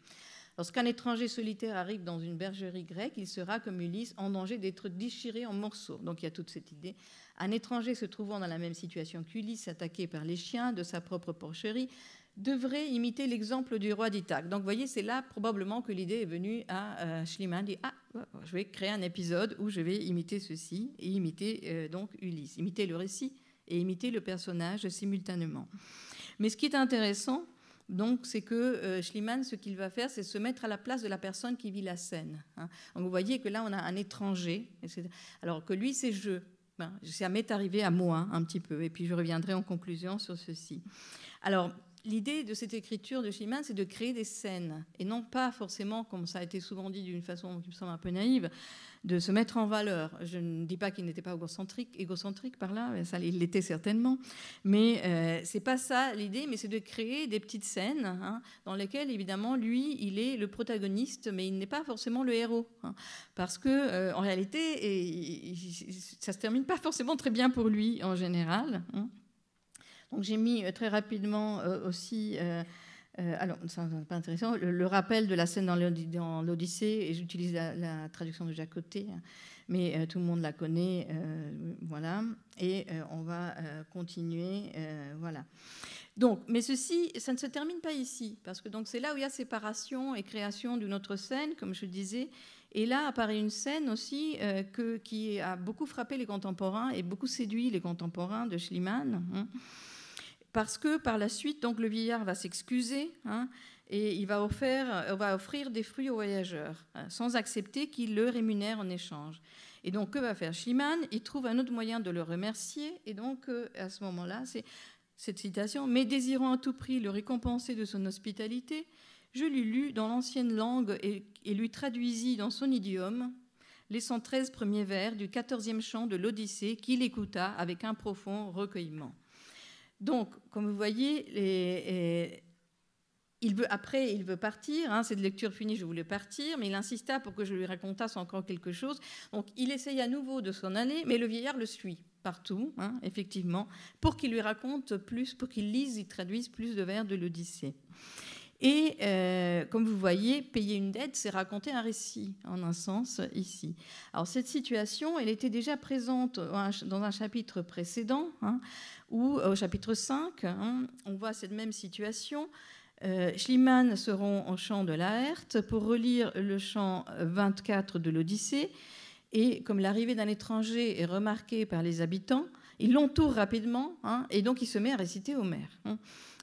Lorsqu'un étranger solitaire arrive dans une bergerie grecque, il sera comme Ulysse en danger d'être déchiré en morceaux. Donc il y a toute cette idée un étranger se trouvant dans la même situation qu'Ulysse, attaqué par les chiens de sa propre porcherie, devrait imiter l'exemple du roi d'Ithaque. Donc, vous voyez, c'est là probablement que l'idée est venue à euh, Schliemann, dit, ah, oh, je vais créer un épisode où je vais imiter ceci et imiter euh, donc Ulysse, imiter le récit et imiter le personnage simultanément. Mais ce qui est intéressant, donc, c'est que euh, Schliemann, ce qu'il va faire, c'est se mettre à la place de la personne qui vit la scène. Hein. Donc, vous voyez que là, on a un étranger, alors que lui, c'est je. Ben, ça m'est arrivé à moi hein, un petit peu, et puis je reviendrai en conclusion sur ceci. Alors, l'idée de cette écriture de Schiman, c'est de créer des scènes, et non pas forcément, comme ça a été souvent dit d'une façon qui me semble un peu naïve, de se mettre en valeur. Je ne dis pas qu'il n'était pas égocentrique, par là, ça il l'était certainement, mais euh, c'est pas ça l'idée, mais c'est de créer des petites scènes hein, dans lesquelles évidemment lui il est le protagoniste, mais il n'est pas forcément le héros, hein. parce que euh, en réalité et, et, ça se termine pas forcément très bien pour lui en général. Hein. Donc j'ai mis euh, très rapidement euh, aussi, euh, alors pas intéressant, le, rappel de la scène dans l'Odyssée, et j'utilise la, traduction de Jacoté, hein, mais tout le monde la connaît, voilà, et on va continuer, voilà. Donc, mais ceci, ça ne se termine pas ici, parce que donc c'est là où il y a séparation et création d'une autre scène, comme je disais. Et là apparaît une scène aussi que, qui a beaucoup frappé les contemporains et beaucoup séduit les contemporains de Schliemann. Hein parce que par la suite, donc, le vieillard va s'excuser hein, et il euh, va offrir, des fruits aux voyageurs, hein, sans accepter qu'il le rémunère en échange. Et donc, que va faire Schiman Il trouve un autre moyen de le remercier. Et donc, euh, à ce moment-là, c'est cette citation Mais désirant à tout prix le récompenser de son hospitalité, je lui lus dans l'ancienne langue et, et, lui traduisis dans son idiome les 113 premiers vers du 14e chant de l'Odyssée qu'il écouta avec un profond recueillement. Donc, comme vous voyez, il veut, après, il veut partir. Hein, cette lecture finie, je voulais partir, mais il insista pour que je lui racontasse encore quelque chose. Donc, il essaye à nouveau de s'en aller, mais le vieillard le suit partout, hein, effectivement, pour qu'il lui raconte plus, pour qu'il lise, il traduise plus de vers de l'Odyssée. Et euh, comme vous voyez, payer une dette, c'est raconter un récit, en un sens, ici. Alors cette situation, elle était déjà présente dans un chapitre précédent, hein, où au chapitre 5, hein. on voit cette même situation. Euh, Schliemann se rend en chant de Laerte pour relire le chant 24 de l'Odyssée. Et comme l'arrivée d'un étranger est remarquée par les habitants, il l'entoure rapidement hein, et donc il se met à réciter Homère.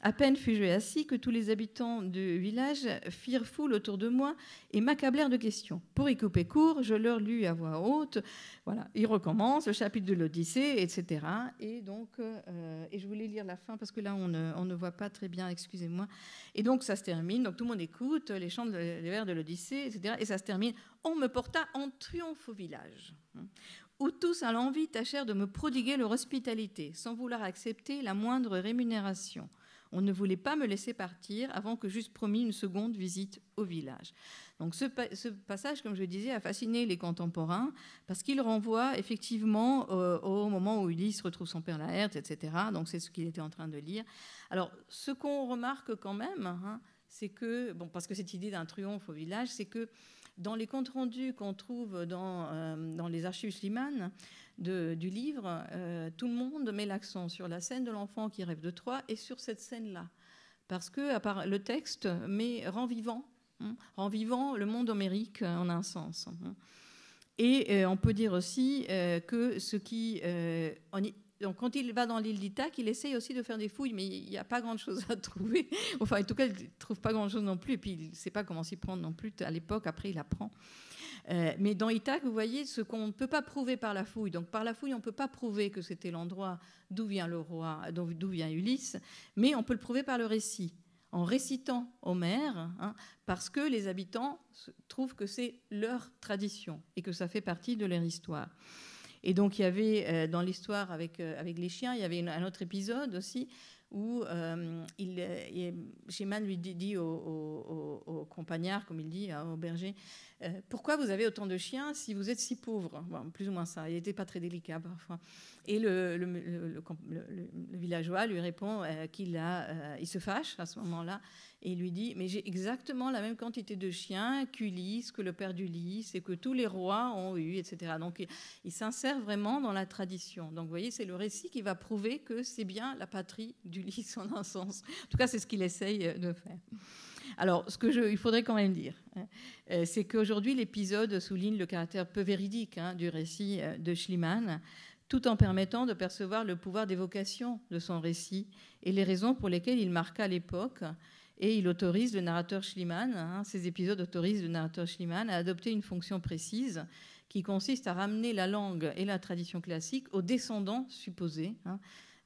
À peine fus-je assis que tous les habitants du village firent foule autour de moi et m'accablèrent de questions. Pour y couper court, je leur lus à voix haute. Voilà, il recommence le chapitre de l'Odyssée, etc. Et donc, euh, et je voulais lire la fin parce que là, on ne, on ne voit pas très bien, excusez-moi. Et donc, ça se termine. Donc, tout le monde écoute les chants, les vers de l'Odyssée, etc. Et ça se termine. On me porta en triomphe au village hein, où tous à l'envie tâchèrent de me prodiguer leur hospitalité, sans vouloir accepter la moindre rémunération. On ne voulait pas me laisser partir avant que j'eusse promis une seconde visite au village. Donc ce, passage, comme je le disais, a fasciné les contemporains parce qu'il renvoie effectivement euh, au moment où Ulysse retrouve son père Laerte, etc. Donc c'est ce qu'il était en train de lire. Alors ce qu'on remarque quand même, hein, c'est que, bon, parce que cette idée d'un triomphe au village, c'est que dans les comptes rendus qu'on trouve dans, euh, dans, les archives Slimane du livre, euh, tout le monde met l'accent sur la scène de l'enfant qui rêve de Troie et sur cette scène-là. Parce que à part, le texte met, rend vivant, hein, rend vivant le monde homérique euh, en un sens. Hein. Et on peut dire aussi que ce qui, donc, quand il va dans l'île d'Itaque, il essaye aussi de faire des fouilles, mais il n'y a pas grand-chose à <laughs> trouver. Enfin, en tout cas, il ne trouve pas grand-chose non plus. Et puis, il ne sait pas comment s'y prendre non plus. À l'époque, après, il apprend. Euh, mais dans Ithaque, vous voyez, ce qu'on ne peut pas prouver par la fouille. Donc, par la fouille, on ne peut pas prouver que c'était l'endroit d'où vient le roi, d'où vient Ulysse, mais on peut le prouver par le récit en récitant Homère, hein, parce que les habitants trouvent que c'est leur tradition et que ça fait partie de leur histoire. Et donc, il y avait euh, dans l'histoire avec, euh, avec les chiens, il y avait un autre épisode aussi où euh, euh lui dit, dit au, comme il dit, hein, aux bergers, berger, euh, pourquoi vous avez autant de chiens si vous êtes si pauvre Plus ou moins ça. Il n'était pas très délicat parfois. Et le, villageois lui répond euh, qu'il a, euh, il se fâche à ce moment-là et il lui dit Mais j'ai exactement la même quantité de chiens qu'Ulysse, que le père d'Ulysse et que tous les rois ont eu, etc. Donc il, il s'insère vraiment dans la tradition. Donc vous voyez, c'est le récit qui va prouver que c'est bien la patrie d'Ulysse <laughs> en un sens. En tout cas, c'est ce qu'il essaye de faire. Alors, ce qu'il faudrait quand même dire, hein, euh, c'est qu'aujourd'hui, l'épisode souligne le caractère peu véridique hein, du récit euh, de Schliemann, tout en permettant de percevoir le pouvoir d'évocation de son récit et les raisons pour lesquelles il marqua l'époque. Et il autorise le narrateur Schliemann, hein, ces épisodes autorisent le narrateur Schliemann à adopter une fonction précise qui consiste à ramener la langue et la tradition classique aux descendants supposés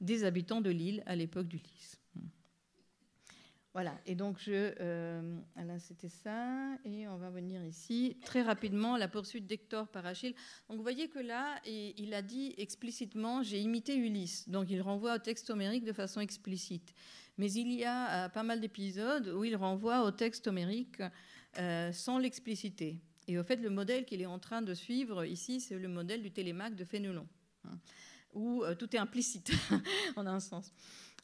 des habitants de l'île à l'époque du d'Ulysse. Voilà, et donc je. Euh, c'était ça. Et on va venir ici. Très rapidement, la poursuite d'Hector par Achille. Donc vous voyez que là, il a dit explicitement J'ai imité Ulysse. Donc il renvoie au texte homérique de façon explicite. Mais il y a euh, pas mal d'épisodes où il renvoie au texte homérique euh, sans l'expliciter. Et au fait, le modèle qu'il est en train de suivre ici, c'est le modèle du télémaque de Fénelon, hein, où euh, tout est implicite, <laughs> en un sens.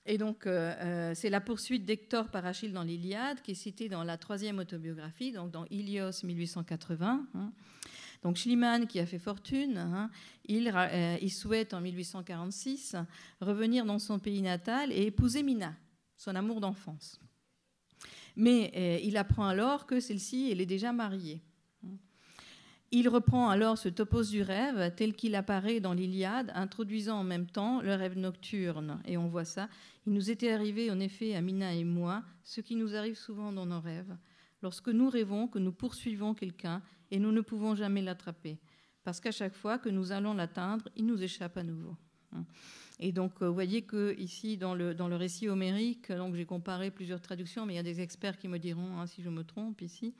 Et donc, euh, euh, c'est la poursuite d'Hector par Achille dans l'Iliade, qui est citée dans la troisième autobiographie, donc dans Ilios 1880. Hein. Donc Schliemann, qui a fait fortune, hein, euh, il, souhaite en 1846 revenir dans son pays natal et épouser Mina, son amour d'enfance. Mais il apprend alors que celle-ci, elle est déjà mariée. Hein. Il reprend alors ce topos du rêve tel qu'il apparaît dans l'Iliade, introduisant en même temps le rêve nocturne, et on voit ça il nous était arrivé, en effet, à Mina et moi, ce qui nous arrive souvent dans nos rêves, lorsque nous rêvons que nous poursuivons quelqu'un et nous ne pouvons jamais l'attraper, parce qu'à chaque fois que nous allons l'atteindre, il nous échappe à nouveau. Et donc, euh, vous voyez que ici, dans le, dans le récit homérique, donc j'ai comparé plusieurs traductions, mais il y a des experts qui me diront hein, si je me trompe ici.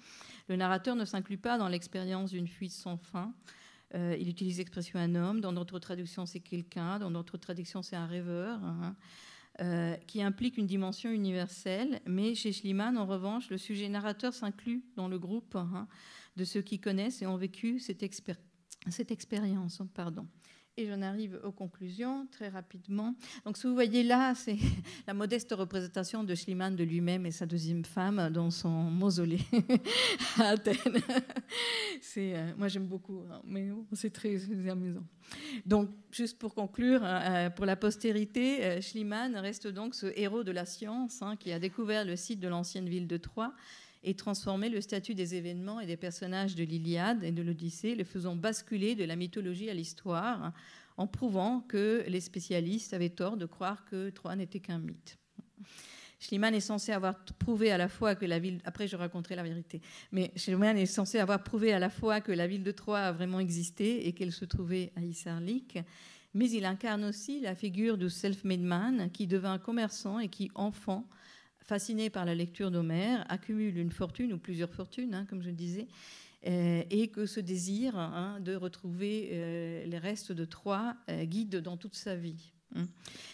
Le narrateur ne s'inclut pas dans l'expérience d'une fuite sans fin. Euh, il utilise l'expression un homme. Dans notre traduction, c'est quelqu'un. Dans d'autres traductions, c'est un rêveur. Hein. Euh, qui implique une dimension universelle. Mais chez Schliemann, en revanche, le sujet narrateur s'inclut dans le groupe hein, de ceux qui connaissent et ont vécu cette, cette expérience. Pardon. Et j'en arrive aux conclusions très rapidement. Donc, ce que vous voyez là, c'est <laughs> la modeste représentation de Schliemann de lui-même et sa deuxième femme dans son mausolée <laughs> à Athènes. <laughs> Euh, moi, j'aime beaucoup, hein, mais c'est très amusant. Donc, juste pour conclure, euh, euh, pour la postérité, Schliemann reste donc ce héros de la science hein, qui a découvert le site de l'ancienne ville de Troie et transformer le statut des événements et des personnages de l'Iliade et de l'Odyssée, le faisant basculer de la mythologie à l'histoire, en prouvant que les spécialistes avaient tort de croire que Troie n'était qu'un mythe. Schliemann est censé avoir prouvé à la fois que la ville. Après, je raconterai la vérité. Mais Schliemann est censé avoir prouvé à la fois que la ville de Troie a vraiment existé et qu'elle se trouvait à Issarlik. Mais il incarne aussi la figure du self-made man qui devint commerçant et qui, enfant, fasciné par la lecture d'Homère, accumule une fortune ou plusieurs fortunes, hein, comme je le disais, euh, et que ce désir hein, de retrouver euh, les restes de Troie euh, guide dans toute sa vie. Hein.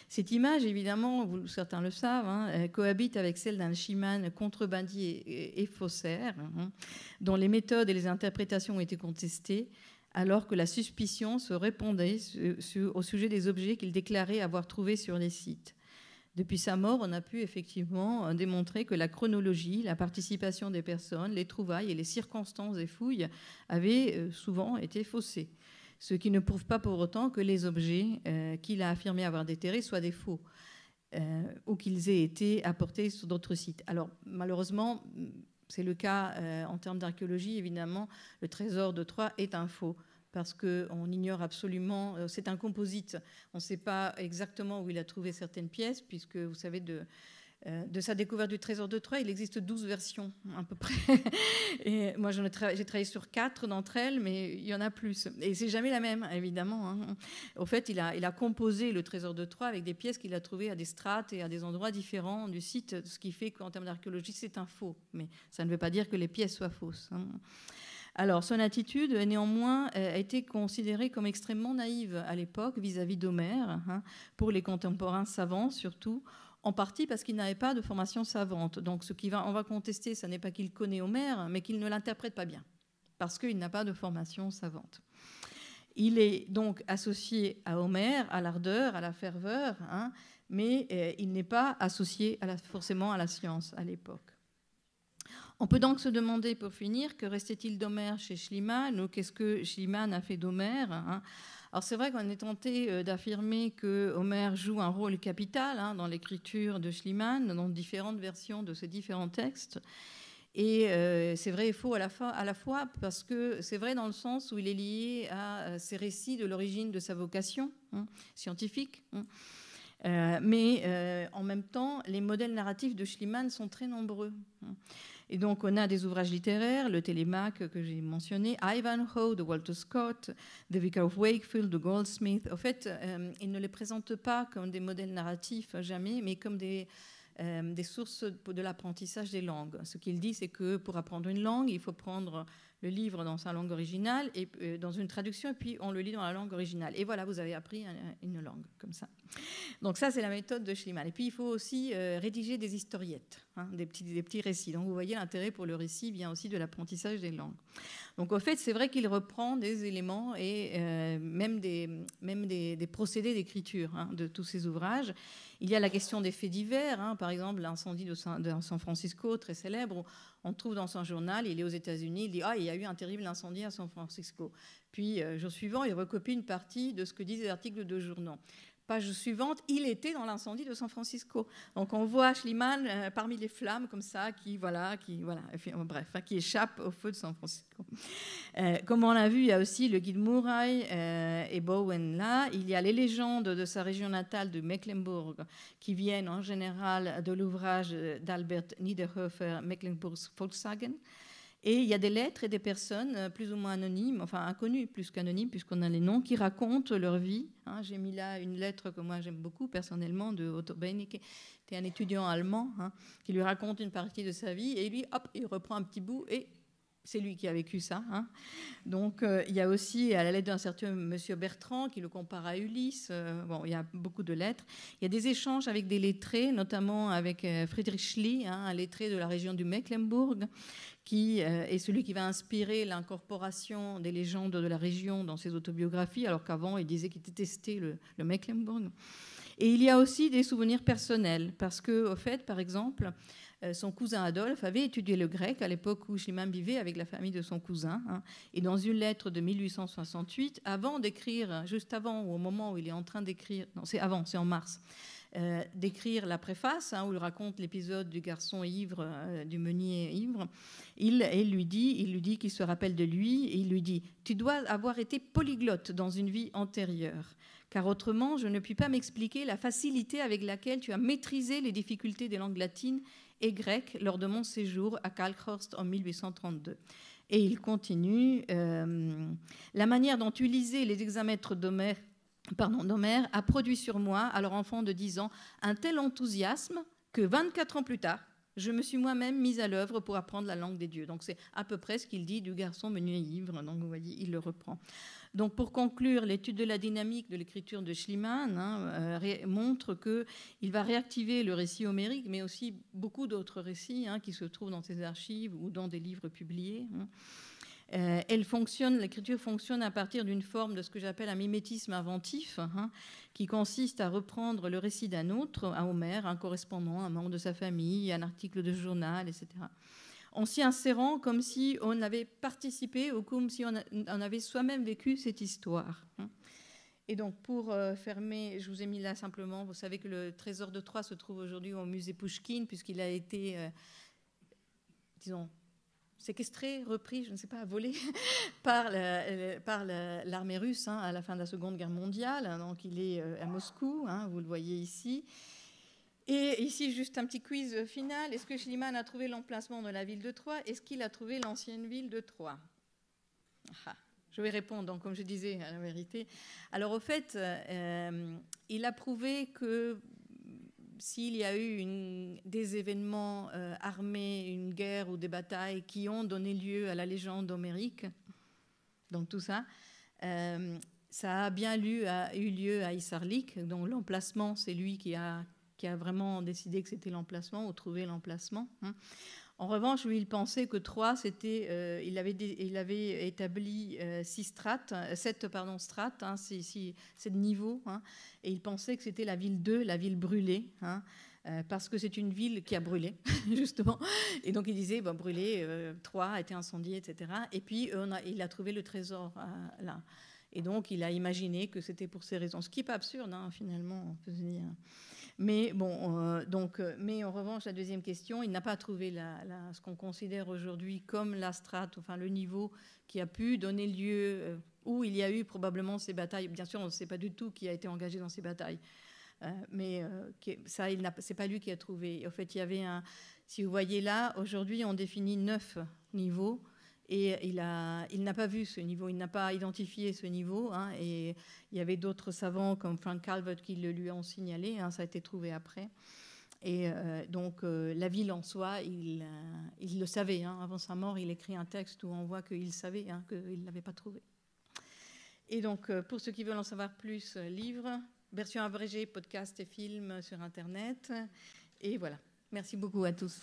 Cette image, évidemment, certains le savent, cohabite avec celle d'un chimane contrebandier et, faussaire, dont les méthodes et les interprétations ont été contestées, alors que la suspicion se répondait au sujet des objets qu'il déclarait avoir trouvés sur les sites. Depuis sa mort, on a pu effectivement euh, démontrer que la chronologie, la participation des personnes, les trouvailles et les circonstances des fouilles avaient euh, souvent été faussées. Ce qui ne prouve pas pour autant que les objets euh, qu'il a affirmé avoir déterrés soient des faux. ou qu'ils aient été apportés sur d'autres sites. Alors malheureusement, mm, c'est le cas en termes d'archéologie, évidemment, le trésor de Troyes est un faux parce qu'on ignore absolument, euh, c'est un composite, on ne sait pas exactement où il a trouvé certaines pièces, puisque vous savez, de, euh, de sa découverte du trésor de Troyes, il existe 12 versions à peu près. <laughs> Et moi, j'ai travaillé sur quatre d'entre elles, mais il y en a plus. Et c'est jamais la même, évidemment. En hein. Au fait, il a, composé le trésor de Troyes avec des pièces qu'il a trouvées à des strates et à des endroits différents du site, ce qui fait qu'en termes d'archéologie, c'est un faux. Mais ça ne veut pas dire que les pièces soient fausses. Hein. Alors, son attitude, euh, néanmoins, euh, a été considérée comme extrêmement naïve à l'époque vis-à-vis d'Homère, hein, pour les contemporains savants surtout, en partie parce qu'il n'avait pas de formation savante. Donc, ce qu'on va, va contester, ce n'est pas qu'il connaît Homère, mais qu'il ne l'interprète pas bien, parce qu'il n'a pas de formation savante. Il est donc associé à Homère, à l'ardeur, à la ferveur, hein, mais euh, il n'est pas associé forcément à la science à l'époque. On peut donc se demander, pour finir, que restait-il d'Homère chez Schliemann ou qu'est-ce que Schliemann a fait d'Homère hein alors c'est vrai qu'on est tenté euh, d'affirmer que Homère joue un rôle capital hein, dans l'écriture de Schliemann, dans différentes versions de ses différents textes. Et euh, c'est vrai et faux à la, fois, parce que c'est vrai dans le sens où il est lié à euh, ses récits de l'origine de sa vocation hein, scientifique. mais en même temps, les modèles narratifs de Schliemann sont très nombreux. Et donc, on a des ouvrages littéraires, le Télémaque que j'ai mentionné, Ivanhoe de Walter Scott, The Vicar of Wakefield de Goldsmith. En fait, euh, il ne les présente pas comme des modèles narratifs, jamais, mais comme des, euh, des sources de l'apprentissage des langues. Ce qu'il dit, c'est que pour apprendre une langue, il faut prendre le livre dans sa langue originale, et, euh, dans une traduction, et puis on le lit dans la langue originale. Et voilà, vous avez appris une langue comme ça. Donc ça, c'est la méthode de Schliemann. Et puis il faut aussi euh, rédiger des historiettes, hein, des, petits, des petits récits. Donc vous voyez, l'intérêt pour le récit vient aussi de l'apprentissage des langues. Donc au fait, c'est vrai qu'il reprend des éléments et euh, même, des, même des, procédés d'écriture hein, de tous ces ouvrages. Il y a la question des faits divers, hein. par exemple l'incendie de, San, Francisco, très célèbre. On trouve dans son journal, il est aux États-Unis, il dit Ah, il y a eu un terrible incendie à San Francisco. Puis, euh, jour suivant, il recopie une partie de ce que disent les articles de journaux page suivante, il était dans l'incendie de San Francisco. Donc on voit Schliemann euh, parmi les flammes comme ça, qui voilà, qui voilà, bref, hein, qui échappe au feu de San Francisco. Euh, comme on l'a vu, il y a aussi le guide Mouraï euh, et Bowen là. Il y a les légendes de sa région natale de Mecklenburg qui viennent en général de l'ouvrage d'Albert Niederhofer, Mecklenburgs Volkswagen. Et il y a des lettres et des personnes euh, plus ou moins anonymes, enfin inconnues plus qu'anonymes, puisqu'on a les noms, qui racontent leur vie. Hein. J'ai mis là une lettre que moi j'aime beaucoup personnellement de Otto qui est un étudiant allemand, hein, qui lui raconte une partie de sa vie, et lui, hop, il reprend un petit bout et c'est lui qui a vécu ça. Hein. Donc euh, il y a aussi, à la lettre d'un certain monsieur Bertrand, qui le compare à Ulysse, euh, bon, il y a beaucoup de lettres. Il y a des échanges avec des lettrés, notamment avec euh, Friedrich Schlie, hein, un lettré de la région du Mecklembourg, qui est celui qui va inspirer l'incorporation des légendes de la région dans ses autobiographies, alors qu'avant il disait qu'il détestait le, le Mecklembourg. Et il y a aussi des souvenirs personnels, parce que, au fait, par exemple, euh, son cousin Adolphe avait étudié le grec à l'époque où Schliemann vivait avec la famille de son cousin. Hein. et dans une lettre de 1868, avant d'écrire, juste avant ou au moment où il est en train d'écrire, non, c'est avant, c'est en mars. Euh, d'écrire la préface hein, où il raconte l'épisode du garçon ivre, euh, du meunier ivre. Il, il, lui dit, il lui dit qu'il se rappelle de lui. Et il lui dit Tu dois avoir été polyglotte dans une vie antérieure, car autrement je ne puis pas m'expliquer la facilité avec laquelle tu as maîtrisé les difficultés des langues latines et grec lors de mon séjour à Kalkhorst en 1832. Et il continue, euh, la manière dont lisais les examètres d'Homère a produit sur moi, alors enfant de 10 ans, un tel enthousiasme que 24 ans plus tard, je me suis moi-même mise à l'œuvre pour apprendre la langue des dieux. Donc c'est à peu près ce qu'il dit du garçon menu et ivre. Donc vous voyez, il le reprend. Donc pour conclure, l'étude de la dynamique de l'écriture de Schliemann hein, euh, montre qu'il va réactiver le récit homérique, mais aussi beaucoup d'autres récits hein, qui se trouvent dans ses archives ou dans des livres publiés. Hein. Euh, elle fonctionne, l'écriture fonctionne à partir d'une forme de ce que j'appelle un mimétisme inventif, hein, qui consiste à reprendre le récit d'un autre, un Homère, un correspondant, un membre de sa famille, un article de journal, etc. En s'y insérant comme si on avait participé ou comme si on, avait soi-même vécu cette histoire. Hein. Et donc, pour euh, fermer, je vous ai mis là simplement, vous savez que le trésor de Troie se trouve aujourd'hui au musée Pouchkine, puisqu'il a été, euh, disons, séquestré, repris, je ne sais pas, volé <laughs> par, l'armée russe hein, à la fin de la Seconde Guerre mondiale. Donc il est euh, à Moscou, hein, vous le voyez ici. Et ici, juste un petit quiz final. Est-ce que Schliemann a trouvé l'emplacement de la ville de Troyes Est-ce qu'il a trouvé l'ancienne ville de Troyes ah, Je vais répondre, donc, comme je disais, à la vérité. Alors, au fait, euh, euh, il a prouvé que s'il y a eu des événements euh, armés, une guerre ou des batailles qui ont donné lieu à la légende homérique, donc tout ça, euh, ça a bien eu lieu à Isarlik. Donc l'emplacement, c'est lui qui a, vraiment décidé que c'était l'emplacement ou trouvé l'emplacement. Hein. En revanche, lui, il pensait que 3, c'était, euh, il, avait, établi euh, six strates, euh, sept pardon, strates, hein, niveaux, hein, et il pensait que c'était la ville 2, la ville brûlée. Hein, parce que c'est une ville qui a brûlé, <laughs> justement. Et donc il disait, ben, brûlé, 3 a été incendié, etc. Et puis il a trouvé le trésor là. Et donc il a imaginé que c'était pour ces raisons, ce qui n'est pas absurde, hein, finalement, on peut se dire. Mais bon, euh, donc, euh, mais en revanche, la deuxième question, il n'a pas trouvé ce qu'on considère aujourd'hui comme la strate, enfin le niveau qui a pu donner lieu, euh, où il y a eu probablement ces batailles. Bien sûr, on ne sait pas du tout qui a été engagé dans ces batailles. mais ça, il c'est pas lui qui a trouvé. En fait, il y avait un. Si vous voyez là, aujourd'hui, on définit neuf niveaux et il, a, il n'a pas vu ce niveau, il n'a pas identifié ce niveau. Hein, et il y avait d'autres savants comme Frank Calvert qui le lui ont signalé. Hein, ça a été trouvé après. Et euh, donc euh, la ville en soi, il, euh, il le savait. Hein. avant sa mort, il écrit un texte où on voit qu'il savait, qu'il ne l'avait pas trouvé. Et donc pour ceux qui veulent en savoir plus, livre, version abrégée, podcast et film sur Internet. Et voilà. Merci beaucoup à tous.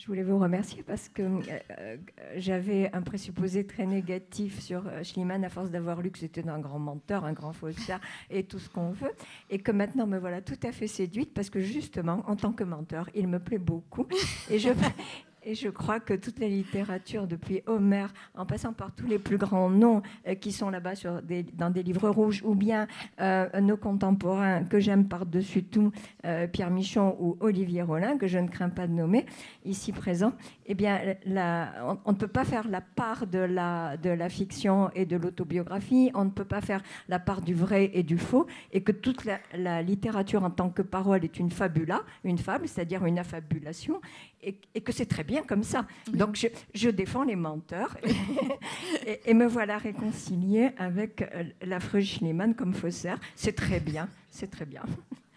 Je voulais vous remercier parce que euh, euh, j'avais un présupposé très négatif sur euh, Schliemann à force d'avoir lu que c'était un grand menteur, un grand faussaire et tout ce qu'on veut. Et que maintenant me voilà tout à fait séduite parce que justement, en tant que menteur, il me plaît beaucoup. Et je, et je crois que toute la littérature, depuis Homer, en passant par tous les plus grands noms euh, qui sont là-bas des, dans des livres rouges, ou bien euh, nos contemporains que j'aime par-dessus tout, euh, Pierre Michon ou Olivier Rollin, que je ne crains pas de nommer, ici présent, eh bien, on, ne peut pas faire la part de la, de la fiction et de l'autobiographie, on ne peut pas faire la part du vrai et du faux, et que toute la, littérature en tant que parole est une fabula, une fable, c'est-à-dire une affabulation, et, et que c'est très bien bien comme ça. Donc je, défends les menteurs et, <laughs> me voilà réconcilié avec euh, l'affreux Schneemann comme faussaire. C'est très bien, c'est très bien.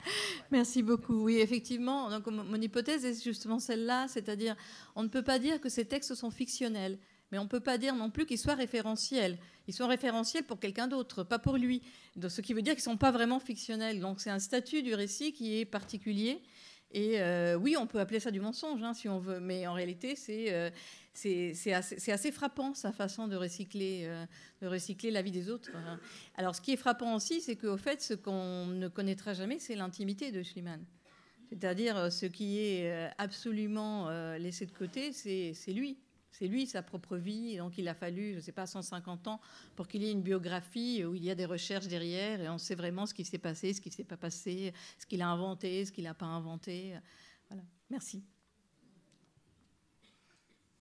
<laughs> Merci beaucoup. Oui, effectivement, donc, mon hypothèse est justement celle-là, c'est-à-dire on ne peut pas dire que ces textes sont fictionnels, mais on ne peut pas dire non plus qu'ils soient référentiels. Ils sont référentiels pour quelqu'un d'autre, pas pour lui. Donc, ce qui veut dire qu'ils ne sont pas vraiment fictionnels. Donc c'est un statut du récit qui est particulier et euh, oui, on peut appeler ça du mensonge, hein, si on veut, mais en réalité, c'est euh, assez, assez, frappant sa façon de recycler, euh, de recycler la vie des autres. Hein. Alors, ce qui est frappant aussi, c'est qu'au fait, ce qu'on ne connaîtra jamais, c'est l'intimité de Schliemann. C'est-à-dire, ce qui est absolument laissé de côté, c'est lui. C'est lui, sa propre vie. donc, il a fallu, je ne sais pas, 150 ans pour qu'il y ait une biographie où il y a des recherches derrière et on sait vraiment ce qui s'est passé, ce qui ne s'est pas passé, ce qu'il a inventé, ce qu'il n'a pas inventé. Voilà. Merci.